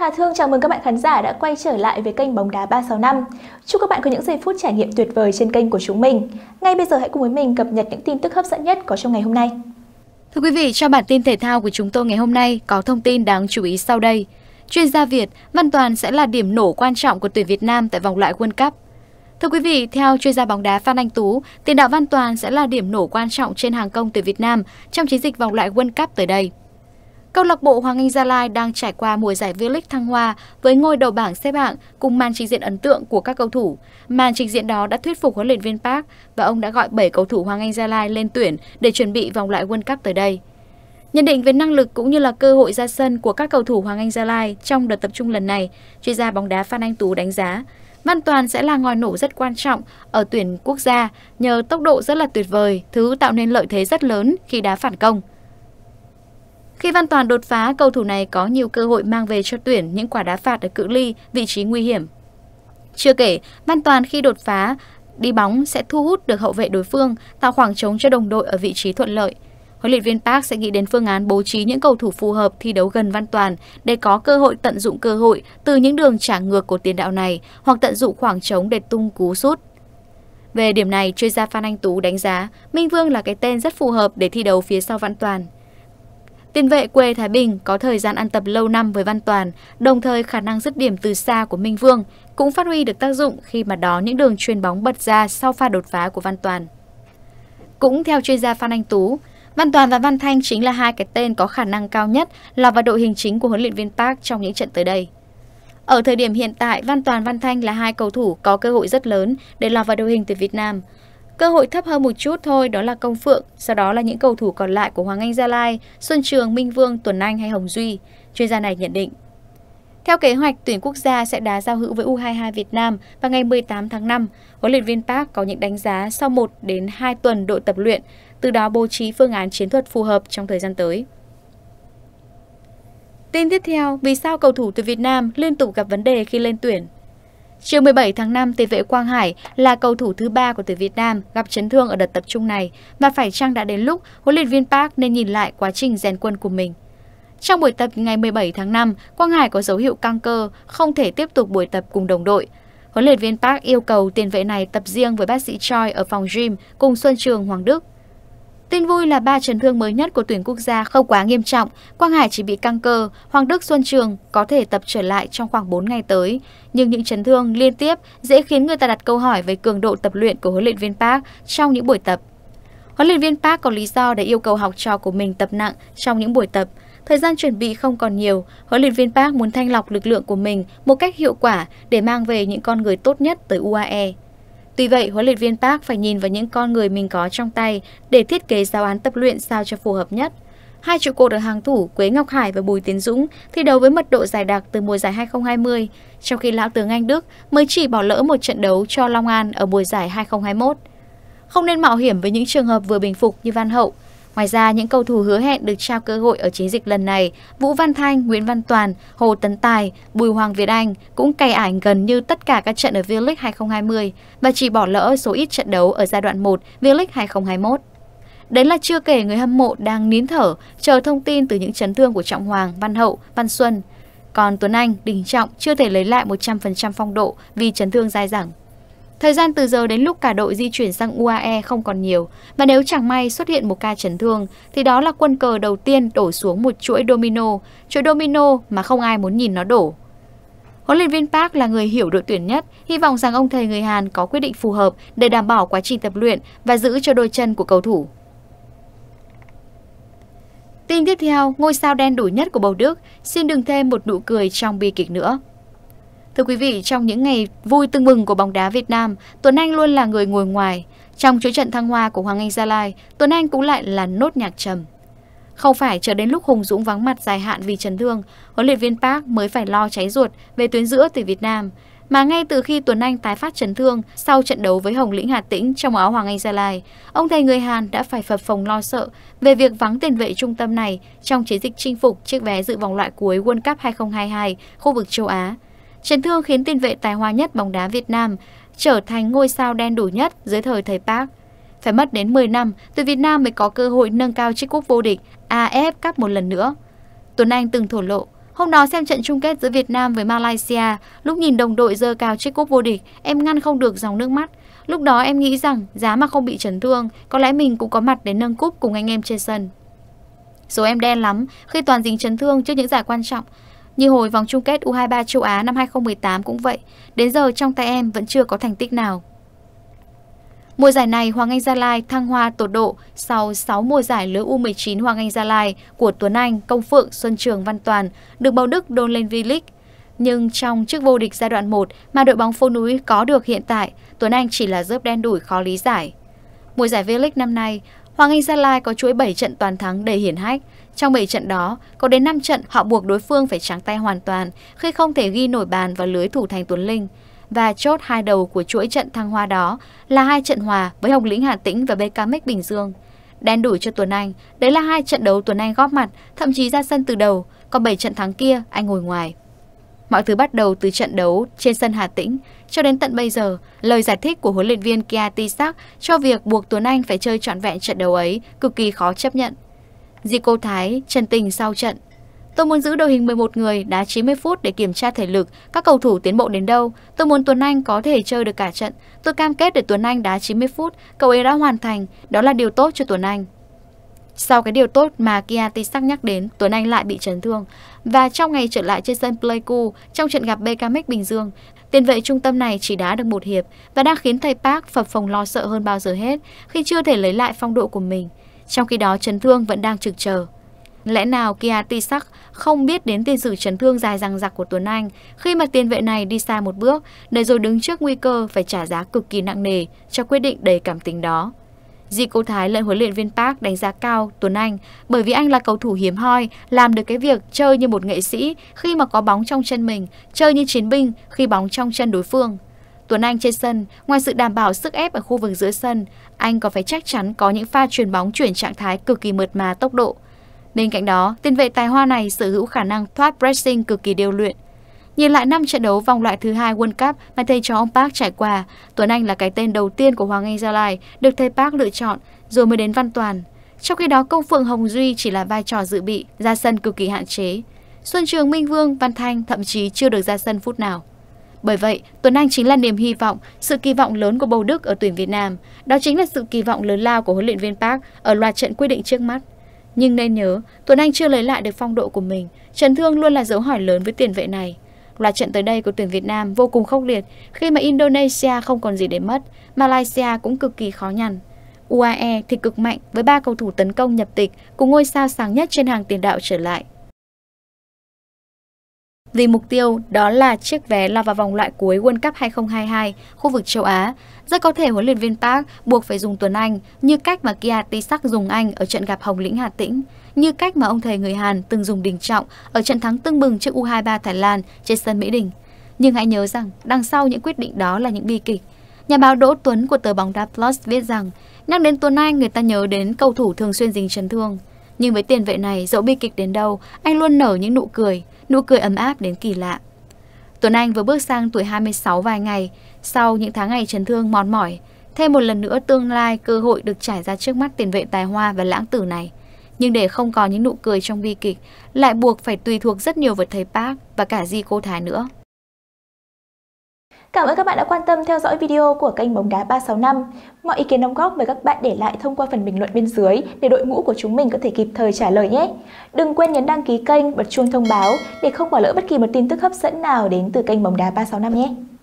Hà Thương chào mừng các bạn khán giả đã quay trở lại với kênh Bóng đá 365. Chúc các bạn có những giây phút trải nghiệm tuyệt vời trên kênh của chúng mình. Ngay bây giờ hãy cùng với mình cập nhật những tin tức hấp dẫn nhất có trong ngày hôm nay. Thưa quý vị, trong bản tin thể thao của chúng tôi ngày hôm nay có thông tin đáng chú ý sau đây. Chuyên gia Việt, Văn Toàn sẽ là điểm nổ quan trọng của tuyển Việt Nam tại vòng loại World Cup. Thưa quý vị, theo chuyên gia bóng đá Phan Anh Tú, tiền đạo Văn Toàn sẽ là điểm nổ quan trọng trên hàng công tuyển Việt Nam trong chiến dịch vòng loại World Cup tới đây. Câu lạc bộ Hoàng Anh Gia Lai đang trải qua mùa giải V-League thăng hoa với ngôi đầu bảng xếp hạng cùng màn trình diễn ấn tượng của các cầu thủ. Màn trình diễn đó đã thuyết phục huấn luyện viên Park và ông đã gọi 7 cầu thủ Hoàng Anh Gia Lai lên tuyển để chuẩn bị vòng loại World Cup tới đây. Nhận định về năng lực cũng như là cơ hội ra sân của các cầu thủ Hoàng Anh Gia Lai trong đợt tập trung lần này, chuyên gia bóng đá Phan Anh Tú đánh giá Văn Toàn sẽ là ngòi nổ rất quan trọng ở tuyển quốc gia nhờ tốc độ rất là tuyệt vời, thứ tạo nên lợi thế rất lớn khi đá phản công. Khi Văn Toàn đột phá, cầu thủ này có nhiều cơ hội mang về cho tuyển những quả đá phạt ở cự ly, vị trí nguy hiểm. Chưa kể, Văn Toàn khi đột phá, đi bóng sẽ thu hút được hậu vệ đối phương, tạo khoảng trống cho đồng đội ở vị trí thuận lợi. Huấn luyện viên Park sẽ nghĩ đến phương án bố trí những cầu thủ phù hợp thi đấu gần Văn Toàn để có cơ hội tận dụng cơ hội từ những đường trả ngược của tiền đạo này hoặc tận dụng khoảng trống để tung cú sút. Về điểm này, chuyên gia Phan Anh Tú đánh giá Minh Vương là cái tên rất phù hợp để thi đấu phía sau Văn Toàn. Tiền vệ quê Thái Bình có thời gian ăn tập lâu năm với Văn Toàn, đồng thời khả năng dứt điểm từ xa của Minh Vương cũng phát huy được tác dụng khi mà đó những đường truyền bóng bật ra sau pha đột phá của Văn Toàn. Cũng theo chuyên gia Phan Anh Tú, Văn Toàn và Văn Thanh chính là hai cái tên có khả năng cao nhất lọt vào đội hình chính của huấn luyện viên Park trong những trận tới đây. Ở thời điểm hiện tại, Văn Toàn Văn Thanh là hai cầu thủ có cơ hội rất lớn để lọt vào đội hình từ Việt Nam. Cơ hội thấp hơn một chút thôi đó là Công Phượng, sau đó là những cầu thủ còn lại của Hoàng Anh Gia Lai, Xuân Trường, Minh Vương, Tuấn Anh hay Hồng Duy, chuyên gia này nhận định. Theo kế hoạch, tuyển quốc gia sẽ đá giao hữu với U22 Việt Nam vào ngày 18 tháng 5. Huấn luyện viên Park có những đánh giá sau 1 đến 2 tuần đội tập luyện, từ đó bố trí phương án chiến thuật phù hợp trong thời gian tới. Tin tiếp theo, vì sao cầu thủ từ Việt Nam liên tục gặp vấn đề khi lên tuyển? Chiều 17 tháng 5, tiền vệ Quang Hải là cầu thủ thứ ba của tuyển Việt Nam gặp chấn thương ở đợt tập trung này và phải chăng đã đến lúc huấn luyện viên Park nên nhìn lại quá trình rèn quân của mình. Trong buổi tập ngày 17 tháng 5, Quang Hải có dấu hiệu căng cơ, không thể tiếp tục buổi tập cùng đồng đội. Huấn luyện viên Park yêu cầu tiền vệ này tập riêng với bác sĩ Choi ở phòng gym cùng Xuân Trường Hoàng Đức Tin vui là ba chấn thương mới nhất của tuyển quốc gia không quá nghiêm trọng, Quang Hải chỉ bị căng cơ, Hoàng Đức Xuân Trường có thể tập trở lại trong khoảng 4 ngày tới. Nhưng những chấn thương liên tiếp dễ khiến người ta đặt câu hỏi về cường độ tập luyện của huấn luyện viên Park trong những buổi tập. Huấn luyện viên Park có lý do để yêu cầu học trò của mình tập nặng trong những buổi tập. Thời gian chuẩn bị không còn nhiều, huấn luyện viên Park muốn thanh lọc lực lượng của mình một cách hiệu quả để mang về những con người tốt nhất tới UAE. Tuy vậy, huấn luyện viên Park phải nhìn vào những con người mình có trong tay để thiết kế giáo án tập luyện sao cho phù hợp nhất. Hai trụ cột ở hàng thủ Quế Ngọc Hải và Bùi Tiến Dũng thi đấu với mật độ dài đặc từ mùa giải 2020, trong khi lão tướng Anh Đức mới chỉ bỏ lỡ một trận đấu cho Long An ở mùa giải 2021. Không nên mạo hiểm với những trường hợp vừa bình phục như Văn Hậu, Ngoài ra, những cầu thủ hứa hẹn được trao cơ hội ở chiến dịch lần này, Vũ Văn Thanh, Nguyễn Văn Toàn, Hồ Tấn Tài, Bùi Hoàng Việt Anh cũng cày ảnh gần như tất cả các trận ở V-League 2020 và chỉ bỏ lỡ số ít trận đấu ở giai đoạn 1 V-League 2021. Đấy là chưa kể người hâm mộ đang nín thở, chờ thông tin từ những chấn thương của Trọng Hoàng, Văn Hậu, Văn Xuân. Còn Tuấn Anh, Đình Trọng chưa thể lấy lại 100% phong độ vì chấn thương dai dẳng. Thời gian từ giờ đến lúc cả đội di chuyển sang UAE không còn nhiều, và nếu chẳng may xuất hiện một ca chấn thương, thì đó là quân cờ đầu tiên đổ xuống một chuỗi domino, chuỗi domino mà không ai muốn nhìn nó đổ. Huấn luyện viên Park là người hiểu đội tuyển nhất, hy vọng rằng ông thầy người Hàn có quyết định phù hợp để đảm bảo quá trình tập luyện và giữ cho đôi chân của cầu thủ. Tin tiếp theo, ngôi sao đen đủ nhất của bầu Đức, xin đừng thêm một nụ cười trong bi kịch nữa. Thưa quý vị, trong những ngày vui tưng bừng của bóng đá Việt Nam, Tuấn Anh luôn là người ngồi ngoài. Trong chuỗi trận thăng hoa của Hoàng Anh Gia Lai, Tuấn Anh cũng lại là nốt nhạc trầm. Không phải chờ đến lúc Hùng Dũng vắng mặt dài hạn vì chấn thương, huấn luyện viên Park mới phải lo cháy ruột về tuyến giữa từ Việt Nam. Mà ngay từ khi Tuấn Anh tái phát chấn thương sau trận đấu với Hồng Lĩnh Hà Tĩnh trong áo Hoàng Anh Gia Lai, ông thầy người Hàn đã phải phập phồng lo sợ về việc vắng tiền vệ trung tâm này trong chiến dịch chinh phục chiếc vé dự vòng loại cuối World Cup 2022 khu vực châu Á. Chấn thương khiến tiền vệ tài hoa nhất bóng đá Việt Nam trở thành ngôi sao đen đủ nhất dưới thời thầy Park. Phải mất đến 10 năm, từ Việt Nam mới có cơ hội nâng cao chiếc cúp vô địch AF Cup một lần nữa. Tuấn Anh từng thổ lộ, hôm đó xem trận chung kết giữa Việt Nam với Malaysia, lúc nhìn đồng đội dơ cao chiếc cúp vô địch, em ngăn không được dòng nước mắt. Lúc đó em nghĩ rằng giá mà không bị chấn thương, có lẽ mình cũng có mặt để nâng cúp cùng anh em trên sân. Số em đen lắm khi toàn dính chấn thương trước những giải quan trọng. Như hồi vòng chung kết U23 châu Á năm 2018 cũng vậy, đến giờ trong tay em vẫn chưa có thành tích nào. Mùa giải này, Hoàng Anh Gia Lai thăng hoa tột độ sau 6 mùa giải lứa U19 Hoàng Anh Gia Lai của Tuấn Anh, Công Phượng, Xuân Trường, Văn Toàn được bầu Đức đôn lên V-League. Nhưng trong chức vô địch giai đoạn 1 mà đội bóng phố núi có được hiện tại, Tuấn Anh chỉ là rớp đen đủi khó lý giải. Mùa giải V-League năm nay, Hoàng Anh Gia Lai có chuỗi 7 trận toàn thắng đầy hiển hách. Trong 7 trận đó, có đến 5 trận họ buộc đối phương phải trắng tay hoàn toàn khi không thể ghi nổi bàn vào lưới thủ thành Tuấn Linh. Và chốt hai đầu của chuỗi trận thăng hoa đó là hai trận hòa với Hồng Lĩnh Hà Tĩnh và BKMX Bình Dương. Đen đủi cho Tuấn Anh, đấy là hai trận đấu Tuấn Anh góp mặt, thậm chí ra sân từ đầu, còn 7 trận thắng kia anh ngồi ngoài. Mọi thứ bắt đầu từ trận đấu trên sân Hà Tĩnh cho đến tận bây giờ, lời giải thích của huấn luyện viên Kia Tisak cho việc buộc Tuấn Anh phải chơi trọn vẹn trận đấu ấy cực kỳ khó chấp nhận. Di cô Thái, Trần Tình sau trận. Tôi muốn giữ đội hình 11 người đá 90 phút để kiểm tra thể lực, các cầu thủ tiến bộ đến đâu. Tôi muốn Tuấn Anh có thể chơi được cả trận. Tôi cam kết để Tuấn Anh đá 90 phút, cậu ấy đã hoàn thành, đó là điều tốt cho Tuấn Anh. Sau cái điều tốt mà Kiatisak nhắc đến, Tuấn Anh lại bị chấn thương. Và trong ngày trở lại trên sân Pleiku, trong trận gặp BKMX Bình Dương, tiền vệ trung tâm này chỉ đá được một hiệp và đang khiến thầy Park phập phồng lo sợ hơn bao giờ hết khi chưa thể lấy lại phong độ của mình. Trong khi đó chấn thương vẫn đang trực chờ. Lẽ nào Kiatisak không biết đến tiền sử chấn thương dài dằng dặc của Tuấn Anh khi mà tiền vệ này đi sai một bước để rồi đứng trước nguy cơ phải trả giá cực kỳ nặng nề cho quyết định đầy cảm tính đó. Di Cô Thái lẫn huấn luyện viên Park đánh giá cao Tuấn Anh bởi vì anh là cầu thủ hiếm hoi, làm được cái việc chơi như một nghệ sĩ khi mà có bóng trong chân mình, chơi như chiến binh khi bóng trong chân đối phương. Tuấn Anh trên sân, ngoài sự đảm bảo sức ép ở khu vực giữa sân, anh có phải chắc chắn có những pha chuyền bóng chuyển trạng thái cực kỳ mượt mà tốc độ. Bên cạnh đó, tiền vệ tài hoa này sở hữu khả năng thoát pressing cực kỳ điều luyện, Nhìn lại năm trận đấu vòng loại thứ hai World Cup mà thầy trò ông Park trải qua, Tuấn Anh là cái tên đầu tiên của Hoàng Anh Gia Lai được thầy Park lựa chọn rồi mới đến Văn Toàn. Trong khi đó công Phượng Hồng Duy chỉ là vai trò dự bị, ra sân cực kỳ hạn chế. Xuân Trường Minh Vương, Văn Thanh thậm chí chưa được ra sân phút nào. Bởi vậy, Tuấn Anh chính là niềm hy vọng, sự kỳ vọng lớn của bầu Đức ở tuyển Việt Nam. Đó chính là sự kỳ vọng lớn lao của huấn luyện viên Park ở loạt trận quyết định trước mắt. Nhưng nên nhớ, Tuấn Anh chưa lấy lại được phong độ của mình. Chấn thương luôn là dấu hỏi lớn với tiền vệ này. Loạt trận tới đây của tuyển Việt Nam vô cùng khốc liệt khi mà Indonesia không còn gì để mất, Malaysia cũng cực kỳ khó nhằn. UAE thì cực mạnh với ba cầu thủ tấn công nhập tịch cùng ngôi sao sáng nhất trên hàng tiền đạo trở lại. Vì mục tiêu đó là chiếc vé lọt vào vòng loại cuối World Cup 2022 khu vực châu Á, rất có thể huấn luyện viên Park buộc phải dùng Tuấn Anh như cách mà Kia Tisak dùng Anh ở trận gặp Hồng Lĩnh Hà Tĩnh như cách mà ông thầy người Hàn từng dùng đình trọng ở trận thắng tưng bừng trước U23 Thái Lan trên sân Mỹ Đình. Nhưng hãy nhớ rằng, đằng sau những quyết định đó là những bi kịch. Nhà báo Đỗ Tuấn của tờ bóng đá Plus viết rằng, nhắc đến Tuấn Anh người ta nhớ đến cầu thủ thường xuyên dính chấn thương. Nhưng với tiền vệ này, dẫu bi kịch đến đâu, anh luôn nở những nụ cười, nụ cười ấm áp đến kỳ lạ. Tuấn Anh vừa bước sang tuổi 26 vài ngày, sau những tháng ngày chấn thương mòn mỏi, thêm một lần nữa tương lai cơ hội được trải ra trước mắt tiền vệ tài hoa và lãng tử này. Nhưng để không có những nụ cười trong bi kịch, lại buộc phải tùy thuộc rất nhiều vào thầy Park và cả di cô Thái nữa. Cảm ơn các bạn đã quan tâm theo dõi video của kênh Bóng Đá 365. Mọi ý kiến đóng góp mời các bạn để lại thông qua phần bình luận bên dưới để đội ngũ của chúng mình có thể kịp thời trả lời nhé. Đừng quên nhấn đăng ký kênh, bật chuông thông báo để không bỏ lỡ bất kỳ một tin tức hấp dẫn nào đến từ kênh Bóng Đá 365 nhé.